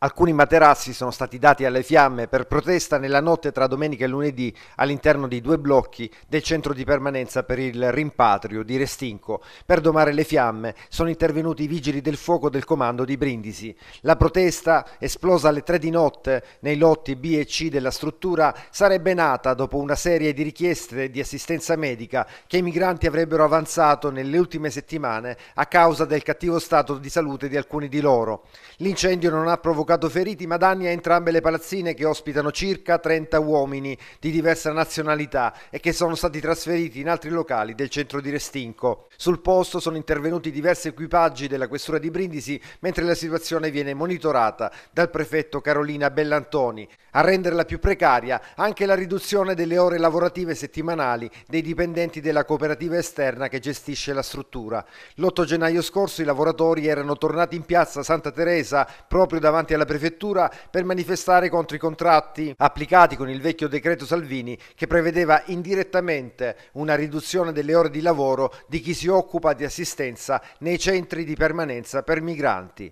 Alcuni materassi sono stati dati alle fiamme per protesta nella notte tra domenica e lunedì all'interno di due blocchi del centro di permanenza per il rimpatrio di Restinco. Per domare le fiamme sono intervenuti i vigili del fuoco del comando di Brindisi. La protesta, esplosa alle 3 di notte nei lotti B e C della struttura, sarebbe nata dopo una serie di richieste di assistenza medica che i migranti avrebbero avanzato nelle ultime settimane a causa del cattivo stato di salute di alcuni di loro. L'incendio non ha provocato provocato feriti ma danni a entrambe le palazzine che ospitano circa 30 uomini di diversa nazionalità e che sono stati trasferiti in altri locali del centro di Restinco. Sul posto sono intervenuti diversi equipaggi della questura di Brindisi mentre la situazione viene monitorata dal prefetto Carolina Bellantoni. A renderla più precaria anche la riduzione delle ore lavorative settimanali dei dipendenti della cooperativa esterna che gestisce la struttura. L'8 gennaio scorso i lavoratori erano tornati in piazza Santa Teresa proprio davanti alla alla prefettura per manifestare contro i contratti applicati con il vecchio decreto Salvini che prevedeva indirettamente una riduzione delle ore di lavoro di chi si occupa di assistenza nei centri di permanenza per migranti.